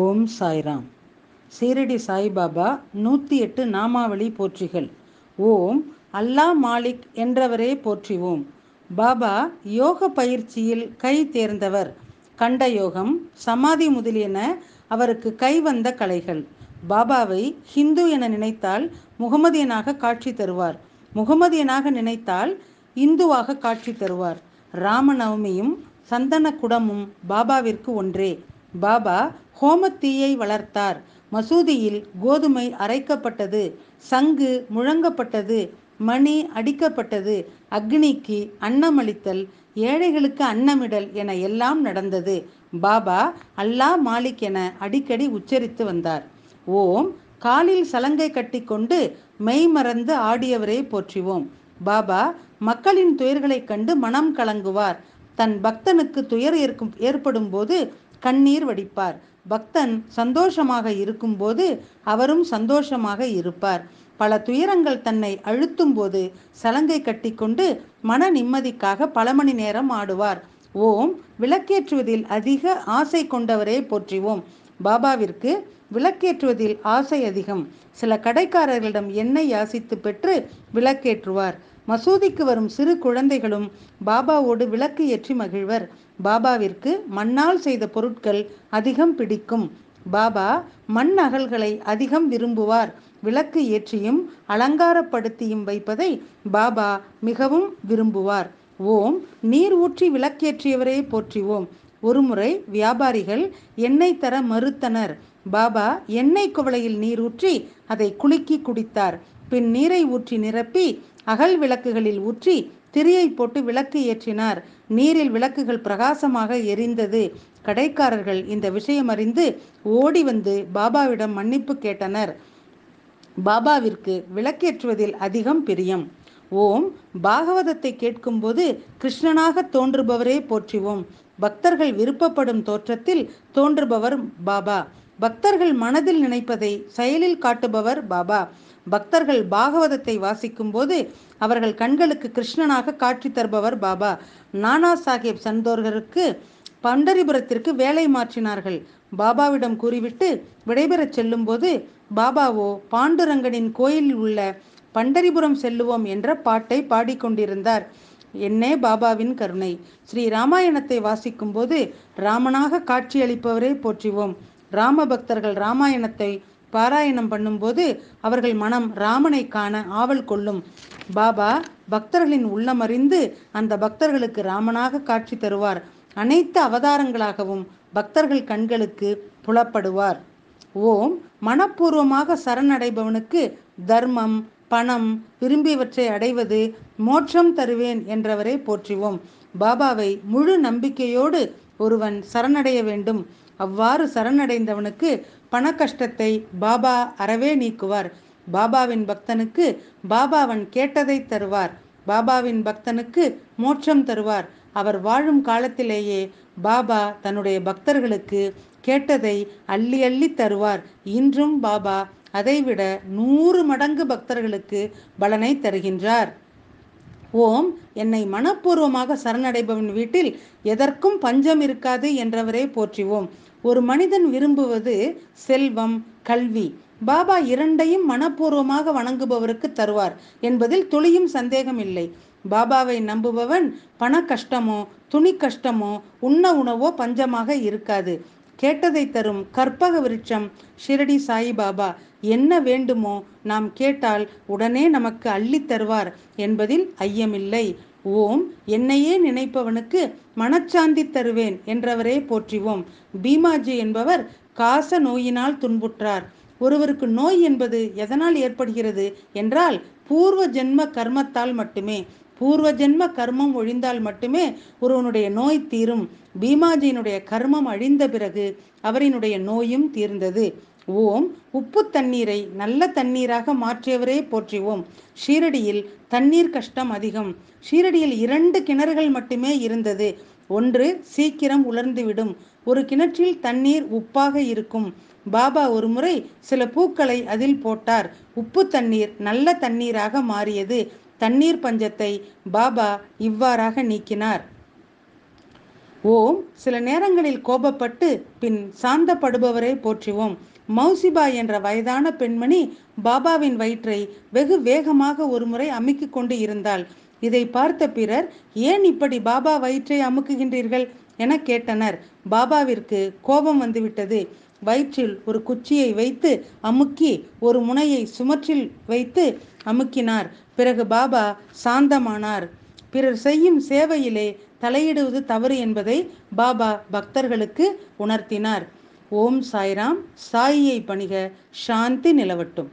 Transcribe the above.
ஓம் சாய்ராம் சீரடி சாய்பாபா நூற்றி எட்டு நாமாவளி போற்றிகள் ஓம் அல்லா மாலிக் என்றவரே போற்றிவோம் பாபா யோக பயிற்சியில் கை தேர்ந்தவர் கண்ட யோகம் சமாதி முதலியன அவருக்கு கை வந்த கலைகள் பாபாவை ஹிந்து என நினைத்தால் முகமதியனாக காட்சி தருவார் முகமதியனாக நினைத்தால் இந்துவாக காட்சி தருவார் ராமநவமியும் சந்தன குடமும் பாபாவிற்கு ஒன்றே பாபா ஹோமத்தீயை வளர்த்தார் மசூதியில் கோதுமை அரைக்கப்பட்டது சங்கு முழங்கப்பட்டது மணி அடிக்கப்பட்டது அக்னிக்கு அன்னமளித்தல் ஏழைகளுக்கு அன்னமிடல் என எல்லாம் நடந்தது பாபா அல்லா மாலிக் என அடிக்கடி உச்சரித்து வந்தார் ஓம் காலில் சலங்கை கட்டிக்கொண்டு மெய் மறந்து ஆடியவரே போற்றிவோம் பாபா மக்களின் துயர்களைக் கண்டு மனம் கலங்குவார் தன் பக்தனுக்கு துயர் ஏற்படும் போது கண்ணீர் வடிப்பார் பக்தன் சந்தோஷமாக இருக்கும்போது அவரும் சந்தோஷமாக இருப்பார் பல துயரங்கள் தன்னை அழுத்தும் போது சலங்கை கட்டிக்கொண்டு மன நிம்மதிக்காக பல மணி நேரம் ஆடுவார் ஓம் விளக்கேற்றுவதில் அதிக ஆசை கொண்டவரே போற்றிவோம் பாபாவிற்கு விளக்கேற்றுவதில் ஆசை அதிகம் சில கடைக்காரர்களிடம் எண்ணெய் யாசித்து பெற்று விளக்கேற்றுவார் மசூதிக்கு வரும் சிறு குழந்தைகளும் பாபாவோடு விளக்கு ஏற்றி மகிழ்வர் பாபாவிற்கு மண்ணால் செய்த பொருட்கள் அதிகம் பிடிக்கும் பாபா மண் அகல்களை அதிகம் விரும்புவார் விளக்கு ஏற்றியும் அலங்காரப்படுத்தியும் வைப்பதை பாபா மிகவும் விரும்புவார் ஓம் நீர் ஊற்றி விளக்கேற்றியவரே போற்றிவோம் ஒருமுறை வியாபாரிகள் எண்ணெய் தர மறுத்தனர் பாபா எண்ணெய் குவளையில் நீர் ஊற்றி அதை குலுக்கி குடித்தார் பின் நீரை ஊற்றி நிரப்பி அகல் விளக்குகளில் ஊற்றி திரியை போட்டு விளக்கு ஏற்றினார் நீரில் விளக்குகள் பிரகாசமாக எரிந்தது கடைக்காரர்கள் இந்த விஷயம் அறிந்து ஓடி வந்து பாபாவிடம் மன்னிப்பு கேட்டனர் பாபாவிற்கு விளக்கேற்றுவதில் அதிகம் பிரியம் ஓம் பாகவதத்தை கேட்கும்போது கிருஷ்ணனாக தோன்றுபவரே போற்றுவோம் பக்தர்கள் விருப்பப்படும் தோற்றத்தில் தோன்றுபவர் பாபா பக்தர்கள் மனதில் நினைப்பதை செயலில் காட்டுபவர் பாபா பக்தர்கள் பாகவதத்தை வாசிக்கும் போது அவர்கள் கண்களுக்கு கிருஷ்ணனாக காட்சி தருபவர் பாபா நானா சாஹேப் சந்தோர்களுக்கு பண்டரிபுரத்திற்கு வேலை மாற்றினார்கள் பாபாவிடம் கூறிவிட்டு விடைபெறச் செல்லும்போது பாபாவோ பாண்டுரங்கனின் கோயிலில் உள்ள பண்டரிபுரம் செல்லுவோம் என்ற பாட்டை பாடிக்கொண்டிருந்தார் என்னே பாபாவின் கருணை ஸ்ரீ ராமாயணத்தை வாசிக்கும் போது ராமனாக காட்சியளிப்பவரை போற்றிவோம் ராம பக்தர்கள் ராமாயணத்தை பாராயணம் பண்ணும்போது அவர்கள் மனம் ராமனை காண ஆவல் கொள்ளும் பாபா பக்தர்களின் உள்ளமறிந்து அந்த பக்தர்களுக்கு ராமனாக காட்சி தருவார் அனைத்து அவதாரங்களாகவும் பக்தர்கள் கண்களுக்கு புலப்படுவார் ஓம் மனப்பூர்வமாக சரணடைபவனுக்கு தர்மம் பணம் விரும்பியவற்றை அடைவது மோட்சம் தருவேன் என்றவரை போற்றுவோம் பாபாவை முழு நம்பிக்கையோடு ஒருவன் சரணடைய வேண்டும் அவ்வாறு சரணடைந்தவனுக்கு பண கஷ்டத்தை பாபா அறவே நீக்குவார் பாபாவின் பக்தனுக்கு பாபாவன் கேட்டதை தருவார் பாபாவின் பக்தனுக்கு மோட்சம் தருவார் அவர் வாழும் காலத்திலேயே பாபா தன்னுடைய பக்தர்களுக்கு கேட்டதை அள்ளி அள்ளி தருவார் இன்றும் பாபா அதைவிட நூறு மடங்கு பக்தர்களுக்கு பலனை தருகின்றார் ஓம் என்னை மனப்பூர்வமாக சரணடைபவன் வீட்டில் எதற்கும் பஞ்சம் இருக்காது என்றவரே போற்றிவோம் ஒரு மனிதன் விரும்புவது செல்வம் கல்வி பாபா இரண்டையும் மனப்பூர்வமாக வணங்குபவருக்கு தருவார் என்பதில் துளியும் சந்தேகம் இல்லை பாபாவை நம்புபவன் பண கஷ்டமோ துணி கஷ்டமோ உண்ண உணவோ பஞ்சமாக இருக்காது கேட்டதை தரும் கற்பக விருட்சம் ஷிரடி சாய்பாபா என்ன வேண்டுமோ நாம் கேட்டால் உடனே நமக்கு அள்ளி தருவார் என்பதில் ஐயமில்லை ஓம் என்னையே நினைப்பவனுக்கு மனச்சாந்தி தருவேன் என்றவரே போற்றிவோம் பீமாஜி என்பவர் காச நோயினால் துன்புற்றார் ஒருவருக்கு நோய் என்பது எதனால் ஏற்படுகிறது என்றால் பூர்வ ஜென்ம கர்மத்தால் மட்டுமே பூர்வ ஜென்ம கர்மம் ஒழிந்தால் மட்டுமே ஒருவனுடைய நோய் தீரும் பீமாஜியினுடைய கர்மம் அழிந்த பிறகு அவரினுடைய நோயும் தீர்ந்தது ஓம் உப்பு தண்ணீரை நல்ல தண்ணீராக மாற்றியவரே போற்றிவோம் ஷீரடியில் தண்ணீர் கஷ்டம் அதிகம் ஷீரடியில் இரண்டு கிணறுகள் மட்டுமே இருந்தது ஒன்று சீக்கிரம் உலர்ந்துவிடும் ஒரு கிணற்றில் தண்ணீர் உப்பாக இருக்கும் பாபா ஒருமுறை சில பூக்களை அதில் போட்டார் உப்பு தண்ணீர் நல்ல தண்ணீராக மாறியது தண்ணீர் பஞ்சத்தை பாபா இவ்வாறாக நீக்கினார் ஓம் சில நேரங்களில் கோபப்பட்டு பின் சாந்தப்படுபவரை போற்றுவோம் மௌசிபா என்ற வயதான பெண்மணி பாபாவின் வயிற்றை வெகு வேகமாக ஒருமுறை அமைக்கிக் கொண்டு இருந்தாள் இதை பார்த்த பிறர் ஏன் இப்படி பாபா வயிற்றை அமுக்குகின்றீர்கள் என கேட்டனர் பாபாவிற்கு கோபம் வந்துவிட்டது வயிற்றில் ஒரு குச்சியை வைத்து அமுக்கி ஒரு முனையை சுமற்றில் வைத்து அமுக்கினார் பிறகு பாபா சாந்தமானார் பிறர் செய்யும் சேவையிலே தலையிடுவது தவறு என்பதை பாபா பக்தர்களுக்கு உணர்த்தினார் ஓம் சாய்ராம் சாயியை பணிக சாந்தி நிலவட்டும்